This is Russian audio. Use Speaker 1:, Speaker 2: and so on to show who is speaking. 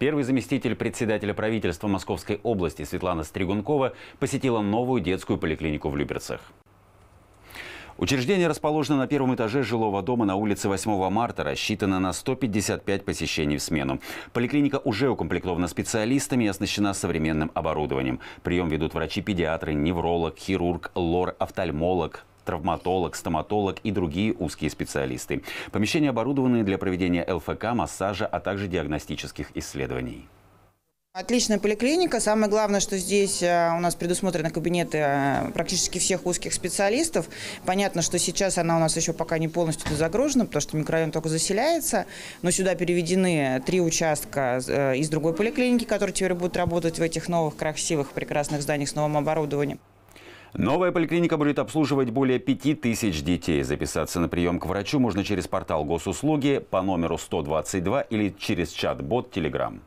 Speaker 1: Первый заместитель председателя правительства Московской области Светлана Стригункова посетила новую детскую поликлинику в Люберцах. Учреждение расположено на первом этаже жилого дома на улице 8 марта, рассчитано на 155 посещений в смену. Поликлиника уже укомплектована специалистами и оснащена современным оборудованием. Прием ведут врачи-педиатры, невролог, хирург, лор-офтальмолог, травматолог, стоматолог и другие узкие специалисты. Помещения оборудованы для проведения ЛФК, массажа, а также диагностических исследований.
Speaker 2: Отличная поликлиника. Самое главное, что здесь э, у нас предусмотрены кабинеты э, практически всех узких специалистов. Понятно, что сейчас она у нас еще пока не полностью загружена, потому что микрорайон только заселяется. Но сюда переведены три участка э, из другой поликлиники, которые теперь будут работать в этих новых, красивых, прекрасных зданиях с новым оборудованием.
Speaker 1: Новая поликлиника будет обслуживать более 5000 детей. Записаться на прием к врачу можно через портал госуслуги по номеру 122 или через чат-бот Telegram.